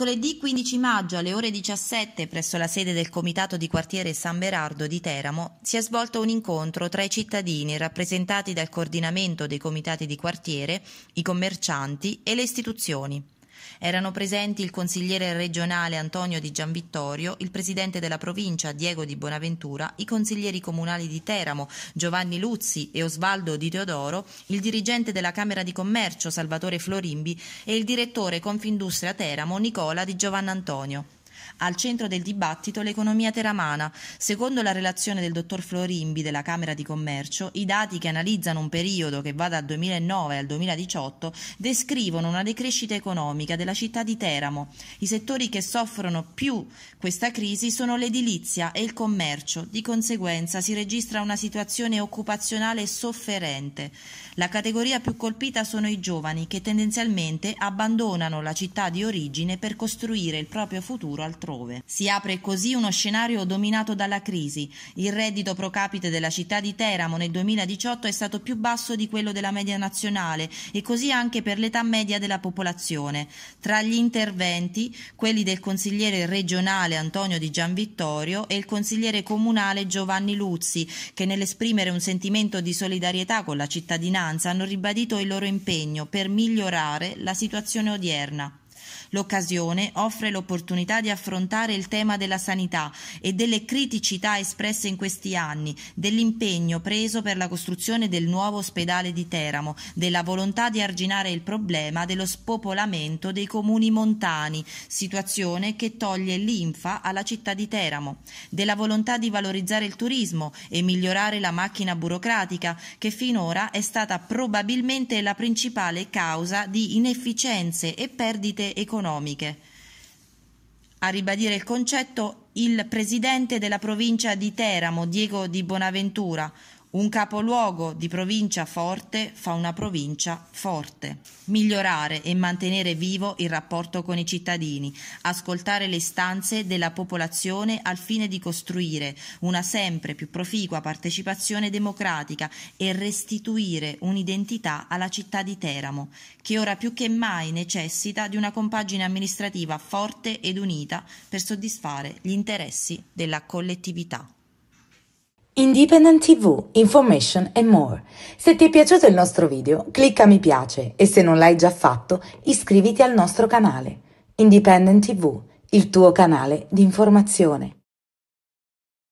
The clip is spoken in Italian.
Mercoledì 15 maggio alle ore 17 presso la sede del Comitato di quartiere San Berardo di Teramo si è svolto un incontro tra i cittadini rappresentati dal coordinamento dei comitati di quartiere, i commercianti e le istituzioni. Erano presenti il consigliere regionale Antonio Di Gianvittorio, il presidente della provincia Diego Di Bonaventura, i consiglieri comunali di Teramo Giovanni Luzzi e Osvaldo Di Teodoro, il dirigente della Camera di Commercio Salvatore Florimbi e il direttore Confindustria Teramo Nicola Di Giovanna Antonio. Al centro del dibattito l'economia teramana. Secondo la relazione del dottor Florimbi della Camera di Commercio, i dati che analizzano un periodo che va dal 2009 al 2018 descrivono una decrescita economica della città di Teramo. I settori che soffrono più questa crisi sono l'edilizia e il commercio. Di conseguenza si registra una situazione occupazionale sofferente. La categoria più colpita sono i giovani che tendenzialmente abbandonano la città di origine per costruire il proprio futuro altrove. Si apre così uno scenario dominato dalla crisi. Il reddito pro capite della città di Teramo nel 2018 è stato più basso di quello della media nazionale e così anche per l'età media della popolazione. Tra gli interventi, quelli del consigliere regionale Antonio Di Gianvittorio e il consigliere comunale Giovanni Luzzi, che nell'esprimere un sentimento di solidarietà con la cittadinanza hanno ribadito il loro impegno per migliorare la situazione odierna. L'occasione offre l'opportunità di affrontare il tema della sanità e delle criticità espresse in questi anni, dell'impegno preso per la costruzione del nuovo ospedale di Teramo, della volontà di arginare il problema dello spopolamento dei comuni montani, situazione che toglie l'infa alla città di Teramo, della volontà di valorizzare il turismo e migliorare la macchina burocratica che finora è stata probabilmente la principale causa di inefficienze e perdite economiche. A ribadire il concetto il presidente della provincia di Teramo, Diego di Bonaventura, un capoluogo di provincia forte fa una provincia forte. Migliorare e mantenere vivo il rapporto con i cittadini, ascoltare le istanze della popolazione al fine di costruire una sempre più proficua partecipazione democratica e restituire un'identità alla città di Teramo, che ora più che mai necessita di una compagine amministrativa forte ed unita per soddisfare gli interessi della collettività. Independent TV, Information and More. Se ti è piaciuto il nostro video, clicca mi piace e se non l'hai già fatto, iscriviti al nostro canale. Independent TV, il tuo canale di informazione.